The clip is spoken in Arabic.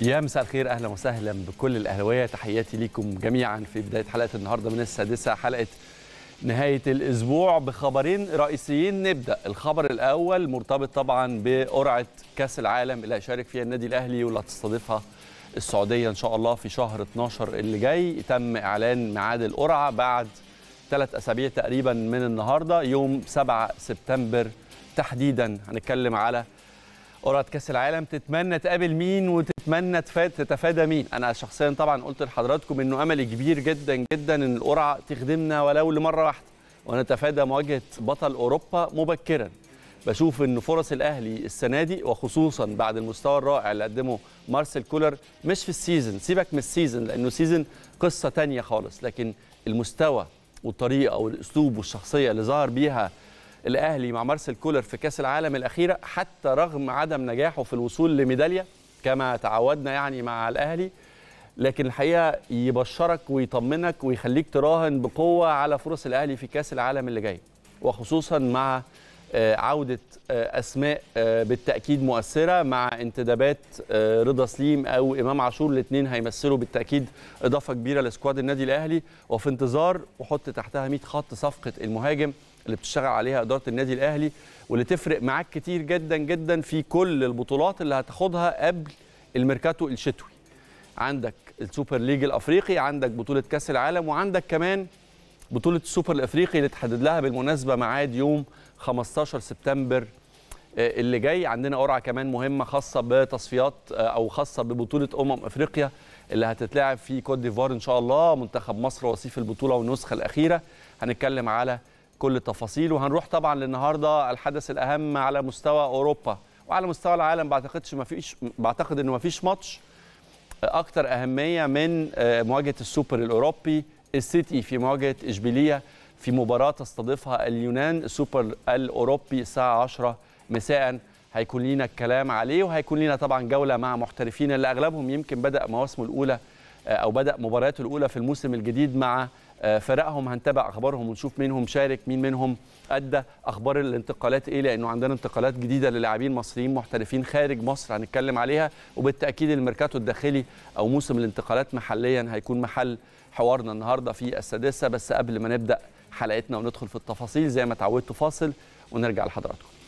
يا مساء الخير اهلا وسهلا بكل الاهلاويه تحياتي ليكم جميعا في بدايه حلقه النهارده من السادسه حلقه نهايه الاسبوع بخبرين رئيسيين نبدا الخبر الاول مرتبط طبعا بقرعه كاس العالم اللي هيشارك فيها النادي الاهلي واللي هتستضيفها السعوديه ان شاء الله في شهر 12 اللي جاي تم اعلان ميعاد القرعه بعد ثلاث اسابيع تقريبا من النهارده يوم 7 سبتمبر تحديدا هنتكلم على قرعه كاس العالم تتمنى تقابل مين وتتمنى تتفادى مين انا شخصيا طبعا قلت لحضراتكم انه املي كبير جدا جدا ان القرعه تخدمنا ولو لمره واحده ونتفادى مواجهه بطل اوروبا مبكرا بشوف ان فرص الاهلي السنه دي وخصوصا بعد المستوى الرائع اللي قدمه مارسيل كولر مش في السيزون سيبك من السيزون لانه سيزون قصه تانية خالص لكن المستوى والطريقه والاسلوب والشخصيه اللي ظهر بيها الاهلي مع مارسيل كولر في كاس العالم الاخيره حتى رغم عدم نجاحه في الوصول لميداليه كما تعودنا يعني مع الاهلي لكن الحقيقه يبشرك ويطمنك ويخليك تراهن بقوه على فرص الاهلي في كاس العالم اللي جاي وخصوصا مع آه، عوده آه، اسماء آه، بالتاكيد مؤثره مع انتدابات رضا سليم او امام عاشور الاثنين هيمثلوا بالتاكيد اضافه كبيره لسكواد النادي الاهلي وفي انتظار وحط تحتها 100 خط صفقه المهاجم اللي بتشتغل عليها اداره النادي الاهلي واللي تفرق معاك كتير جدا جدا في كل البطولات اللي هتاخدها قبل الميركاتو الشتوي عندك السوبر ليج الافريقي عندك بطوله كاس العالم وعندك كمان بطوله السوبر الافريقي اللي تحدد لها بالمناسبه معاد يوم 15 سبتمبر آه، اللي جاي عندنا قرعه كمان مهمه خاصه بتصفيات آه، او خاصه ببطوله امم افريقيا اللي هتتلعب في كوت ديفوار ان شاء الله منتخب مصر وصيف البطوله والنسخه الاخيره هنتكلم على كل التفاصيل وهنروح طبعا للنهارده الحدث الاهم على مستوى اوروبا وعلى مستوى العالم بعتقدش ما فيش بعتقد انه ما فيش ماتش اكتر اهميه من آه، مواجهه السوبر الاوروبي السيتي في مواجهة إشبيلية في مباراة تستضيفها اليونان سوبر الأوروبي الساعة 10 مساء هيكون لينا الكلام عليه وهيكون لينا طبعا جولة مع محترفين اللي أغلبهم يمكن بدأ مواسمه الأولى او بدا مبارياته الاولى في الموسم الجديد مع آه، فرقهم هنتابع اخبارهم ونشوف منهم شارك مين منهم ادى اخبار الانتقالات ايه لانه عندنا انتقالات جديده للاعبين مصريين محترفين خارج مصر هنتكلم عليها وبالتاكيد الميركاتو الداخلي او موسم الانتقالات محليا هيكون محل حوارنا النهارده في السادسه بس قبل ما نبدا حلقتنا وندخل في التفاصيل زي ما اتعودتوا فاصل ونرجع لحضراتكم